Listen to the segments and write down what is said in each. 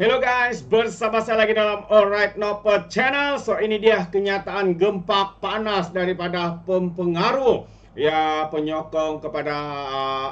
Hello guys, bersama saya lagi dalam Alright Nopper Channel. So ini dia kenyataan gempa panas daripada pempengaruh ya penyokong kepada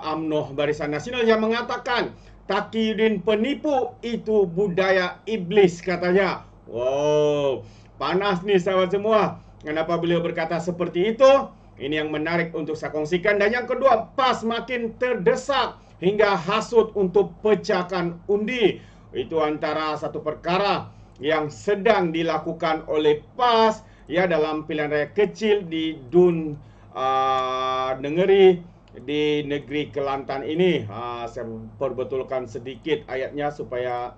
Amnoh uh, Barisan Nasional yang mengatakan takyudin penipu itu budaya iblis katanya. Wow, panas nih sahabat semua. Kenapa beliau berkata seperti itu? Ini yang menarik untuk saya kongsikan dan yang kedua pas makin terdesak hingga hasut untuk pecahkan undi. Itu antara satu perkara yang sedang dilakukan oleh PAS ya dalam pilihan raya kecil di Dun uh, Negeri di negeri Kelantan ini. Uh, saya perbetulkan sedikit ayatnya supaya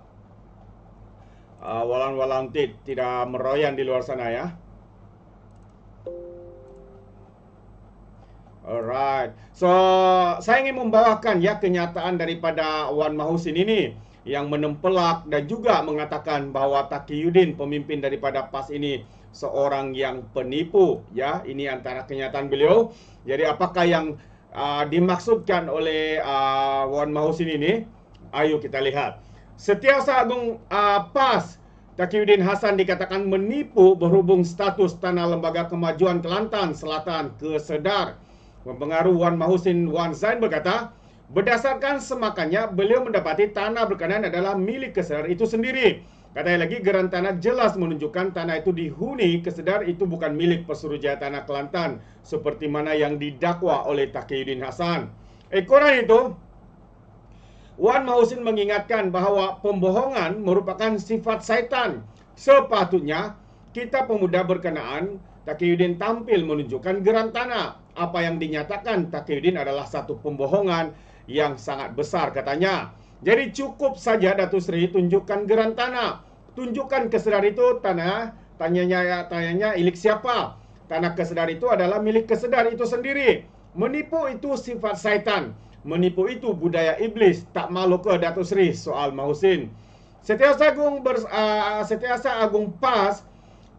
uh, ah, walan-walan tidak meroyan di luar sana ya. Alright. So, saya ingin membawakan ya kenyataan daripada Wan Mahusin ini yang menempelak dan juga mengatakan bahawa Takiyuddin pemimpin daripada PAS ini seorang yang penipu ya ini antara kenyataan beliau jadi apakah yang uh, dimaksudkan oleh uh, Wan Mahusin ini ayo kita lihat Setiausaha Agung uh, PAS Takiyuddin Hasan dikatakan menipu berhubung status tanah lembaga kemajuan Kelantan Selatan ke Sedar mempengaruhi Wan Mahusin Wan Zain berkata Berdasarkan semakannya, beliau mendapati tanah berkenaan adalah milik kesedar itu sendiri. Katanya lagi, geran tanah jelas menunjukkan tanah itu dihuni kesedar itu bukan milik pesuruh tanah Kelantan. Seperti mana yang didakwa oleh Takiyuddin Hasan. Ekoran itu, Wan Mahusin mengingatkan bahawa pembohongan merupakan sifat syaitan. Sepatutnya, kita pemuda berkenaan, Takiyuddin tampil menunjukkan geran tanah. Apa yang dinyatakan Takiyuddin adalah satu pembohongan yang sangat besar katanya. Jadi cukup saja Datu Seri tunjukkan geran tanah. Tunjukkan kesedar itu tanah. Tanyanya, tanyanya ilik siapa? Tanah kesedar itu adalah milik kesedar itu sendiri. Menipu itu sifat syaitan. Menipu itu budaya iblis. Tak malu ke Datu Seri soal Mahusin. Setiasa Agung, ber, uh, ah, Setiasa Agung Pas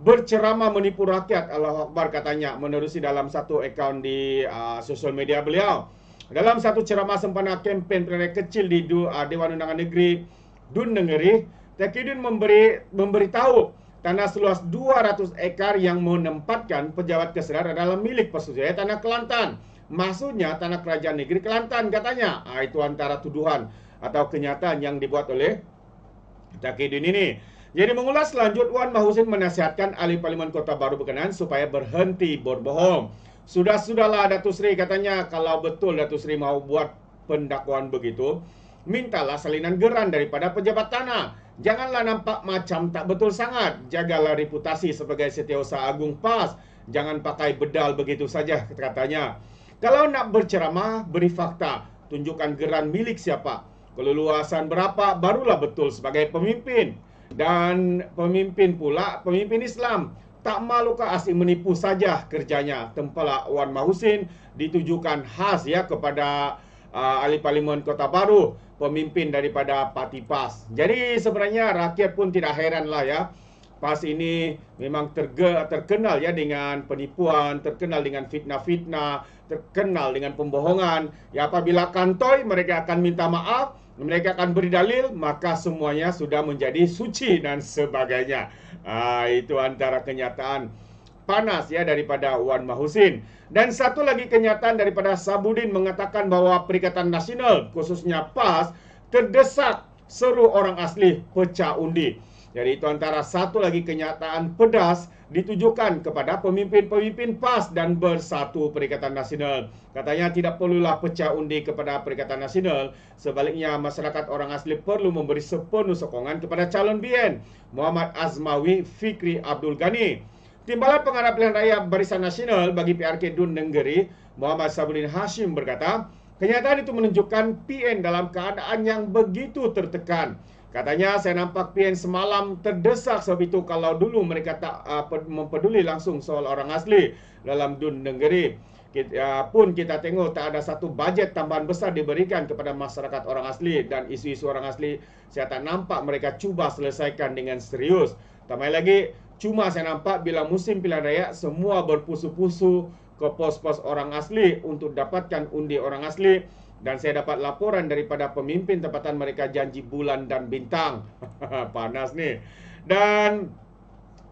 berceramah menipu rakyat. Allah Akbar katanya menerusi dalam satu akaun di uh, sosial media beliau. Dalam satu ceramah sempena kempen perayaan kecil di ah, Dewan Undangan Negeri Dun Negeri, Takidun memberi memberitahu tanah seluas 200 ekar yang menempatkan pejabat keserahan adalah milik Pesuruhjaya Tanah Kelantan. Maksudnya tanah kerajaan negeri Kelantan katanya. Ah, itu antara tuduhan atau kenyataan yang dibuat oleh Takidun ini. Jadi mengulas lanjut Wan Mahusin menasihatkan ahli parlimen Kota Baru berkenan supaya berhenti berbohong. Sudah-sudahlah Datuk Seri katanya kalau betul Datuk Seri mau buat pendakwaan begitu, mintalah salinan geran daripada pejabat tanah. Janganlah nampak macam tak betul sangat. Jagalah reputasi sebagai setiausaha agung PAS. Jangan pakai bedal begitu saja katanya. Kalau nak berceramah, beri fakta. Tunjukkan geran milik siapa. Keluluasan berapa, barulah betul sebagai pemimpin. Dan pemimpin pula, pemimpin Islam tak malukah asing menipu saja kerjanya tempelak Wan Mahusin ditujukan khas ya kepada uh, ahli parlimen Kota Baru pemimpin daripada parti PAS. Jadi sebenarnya rakyat pun tidak heran lah ya PAS ini memang terge, terkenal ya dengan penipuan, terkenal dengan fitnah-fitnah, terkenal dengan pembohongan. Ya apabila kantoi mereka akan minta maaf, mereka akan beri dalil maka semuanya sudah menjadi suci dan sebagainya. Ah itu antara kenyataan panas ya daripada Wan Mahusin. Dan satu lagi kenyataan daripada Sabudin mengatakan bahawa Perikatan Nasional khususnya PAS terdesak seru orang asli pecah undi. Jadi itu antara satu lagi kenyataan pedas ditujukan kepada pemimpin-pemimpin PAS dan Bersatu Perikatan Nasional. Katanya tidak perlulah pecah undi kepada Perikatan Nasional. Sebaliknya masyarakat orang asli perlu memberi sepenuh sokongan kepada calon BN Muhammad Azmawi Fikri Abdul Ghani. Timbalan Pengarah Pilihan Raya Barisan Nasional bagi PRK Dun Negeri Muhammad Sabulin Hashim berkata, kenyataan itu menunjukkan PN dalam keadaan yang begitu tertekan. Katanya saya nampak PN semalam terdesak sebab itu kalau dulu mereka tak uh, mempeduli langsung soal orang asli dalam dun negeri. Kita, uh, pun kita tengok tak ada satu bajet tambahan besar diberikan kepada masyarakat orang asli dan isu-isu orang asli saya tak nampak mereka cuba selesaikan dengan serius. Tambah lagi cuma saya nampak bila musim pilihan raya semua berpusu-pusu ke pos-pos orang asli untuk dapatkan undi orang asli dan saya dapat laporan daripada pemimpin tempatan mereka janji bulan dan bintang. Panas ni. Dan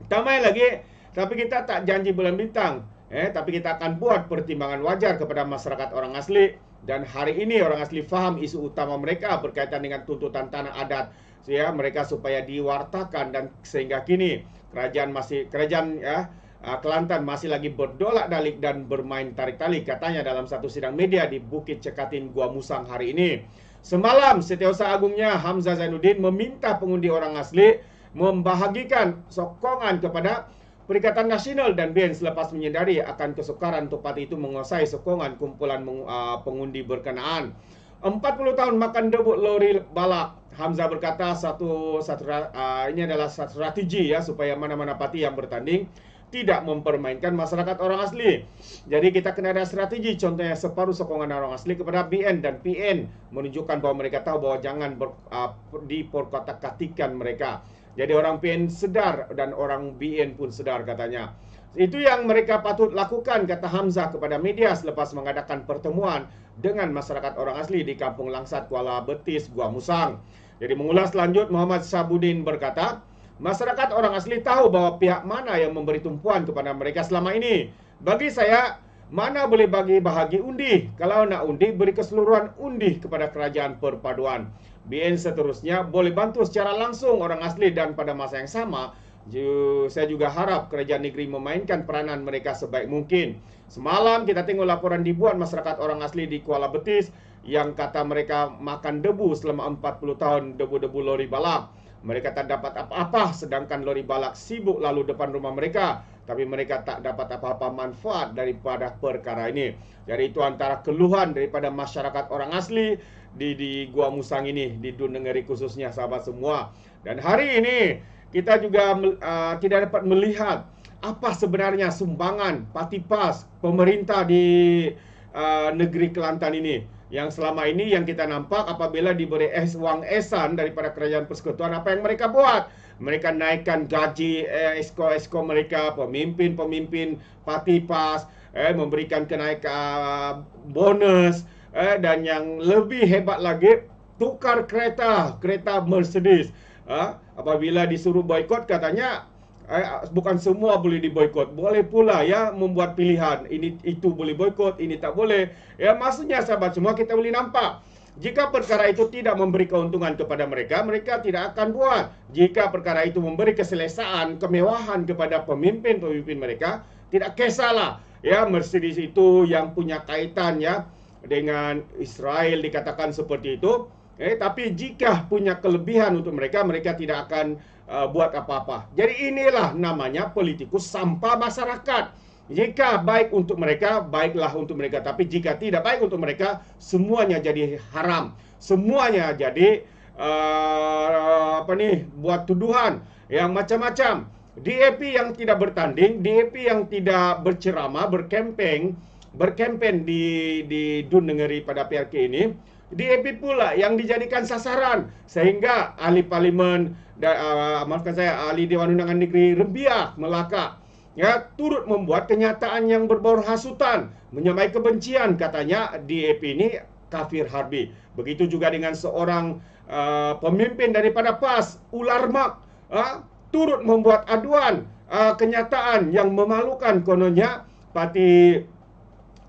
tambah lagi, tapi kita tak janji bulan bintang. Eh, tapi kita akan buat pertimbangan wajar kepada masyarakat orang asli. Dan hari ini orang asli faham isu utama mereka berkaitan dengan tuntutan tanah adat. Ya, mereka supaya diwartakan dan sehingga kini kerajaan masih kerajaan ya, Ah, Kelantan masih lagi berdolak dalik dan bermain tarik tali katanya dalam satu sidang media di Bukit Cekatin Gua Musang hari ini. Semalam Setiausaha Agungnya Hamzah Zainuddin meminta pengundi orang asli membahagikan sokongan kepada Perikatan Nasional dan BN selepas menyedari akan kesukaran untuk parti itu menguasai sokongan kumpulan ah, pengundi berkenaan. 40 tahun makan debut lori balak. Hamzah berkata satu, satu uh, ini adalah strategi ya supaya mana-mana parti yang bertanding tidak mempermainkan masyarakat orang asli. Jadi kita kena ada strategi contohnya separuh sokongan orang asli kepada BN dan PN menunjukkan bahawa mereka tahu bahawa jangan ber, uh, diperkotak-katikan mereka. Jadi orang PN sedar dan orang BN pun sedar katanya. Itu yang mereka patut lakukan kata Hamzah kepada media selepas mengadakan pertemuan dengan masyarakat orang asli di Kampung Langsat Kuala Betis Gua Musang. Jadi mengulas lanjut Muhammad Sabudin berkata, masyarakat orang asli tahu bahwa pihak mana yang memberi tumpuan kepada mereka selama ini. Bagi saya, mana boleh bagi bahagi undi? Kalau nak undi, beri keseluruhan undi kepada kerajaan perpaduan. BN seterusnya boleh bantu secara langsung orang asli dan pada masa yang sama, saya juga harap kerajaan negeri memainkan peranan mereka sebaik mungkin. Semalam kita tengok laporan dibuat masyarakat orang asli di Kuala Betis yang kata mereka makan debu selama 40 tahun debu-debu lori balap. Mereka tak dapat apa-apa sedangkan lori balak sibuk lalu depan rumah mereka. Tapi mereka tak dapat apa-apa manfaat daripada perkara ini. Jadi itu antara keluhan daripada masyarakat orang asli di, di Gua Musang ini. Di Dun Negeri khususnya sahabat semua. Dan hari ini kita juga uh, ah, tidak dapat melihat apa sebenarnya sumbangan patipas, pemerintah di uh, negeri Kelantan ini yang selama ini yang kita nampak apabila diberi es wang esan daripada kerajaan persekutuan apa yang mereka buat mereka naikkan gaji eh, esko-esko mereka pemimpin-pemimpin parti PAS eh memberikan kenaikan uh, bonus eh dan yang lebih hebat lagi tukar kereta kereta Mercedes eh, apabila disuruh boikot katanya eh, bukan semua boleh diboikot. Boleh pula ya membuat pilihan. Ini itu boleh boikot, ini tak boleh. Ya maksudnya sahabat semua kita boleh nampak. Jika perkara itu tidak memberi keuntungan kepada mereka, mereka tidak akan buat. Jika perkara itu memberi keselesaan, kemewahan kepada pemimpin-pemimpin mereka, tidak kesalah. Ya, Mercedes itu yang punya kaitan ya dengan Israel dikatakan seperti itu. Eh, tapi jika punya kelebihan untuk mereka, mereka tidak akan uh, buat apa-apa. Jadi inilah namanya politikus sampah masyarakat. Jika baik untuk mereka, baiklah untuk mereka. Tapi jika tidak baik untuk mereka, semuanya jadi haram. Semuanya jadi uh, apa nih? Buat tuduhan yang macam-macam. DAP yang tidak bertanding, DAP yang tidak berceramah, berkempeng, berkempen di di Dun Negeri pada PRK ini, DAP pula yang dijadikan sasaran sehingga ahli parlimen dan uh, maafkan saya ahli Dewan Undangan Negeri Rembiak Melaka ya turut membuat kenyataan yang berbau hasutan menyemai kebencian katanya DAP ini kafir harbi begitu juga dengan seorang uh, pemimpin daripada PAS Ular Mak uh, turut membuat aduan uh, kenyataan yang memalukan kononnya parti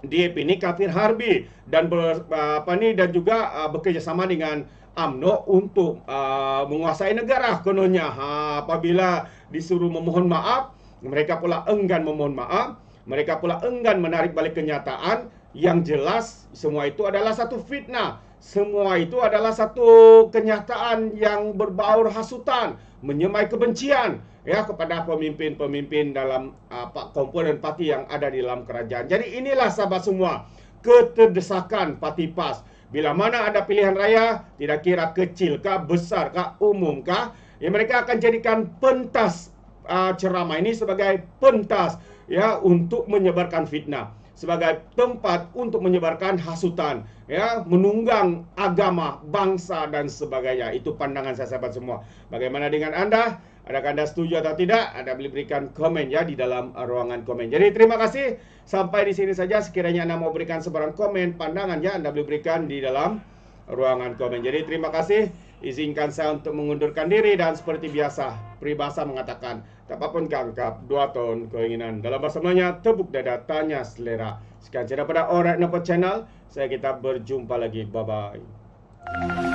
DAP ini kafir harbi dan ber, ah, apa ni dan juga uh, ah, bekerjasama dengan AMNO untuk uh, menguasai negara kononnya ha, apabila disuruh memohon maaf mereka pula enggan memohon maaf mereka pula enggan menarik balik kenyataan yang jelas semua itu adalah satu fitnah semua itu adalah satu kenyataan yang berbaur hasutan, menyemai kebencian ya kepada pemimpin-pemimpin dalam apa ah, uh, komponen parti yang ada di dalam kerajaan. Jadi inilah sahabat semua, keterdesakan parti PAS. Bila mana ada pilihan raya, tidak kira kecil kah, besar kah, umum kah, ya mereka akan jadikan pentas uh, ceramah ini sebagai pentas ya untuk menyebarkan fitnah. sebagai tempat untuk menyebarkan hasutan, ya, menunggang agama, bangsa dan sebagainya. Itu pandangan saya sahabat semua. Bagaimana dengan Anda? ada Anda setuju atau tidak? Anda boleh berikan komen ya di dalam ruangan komen. Jadi terima kasih. Sampai di sini saja. Sekiranya Anda mau berikan sebarang komen, pandangan ya Anda boleh berikan di dalam ruangan komen. Jadi terima kasih. izinkan saya untuk mengundurkan diri dan seperti biasa peribahasa mengatakan tak apa pun kangkap dua tahun keinginan dalam bahasa Melayu tebuk dada tanya selera sekian cerita pada orang right, Nopo channel saya kita berjumpa lagi bye bye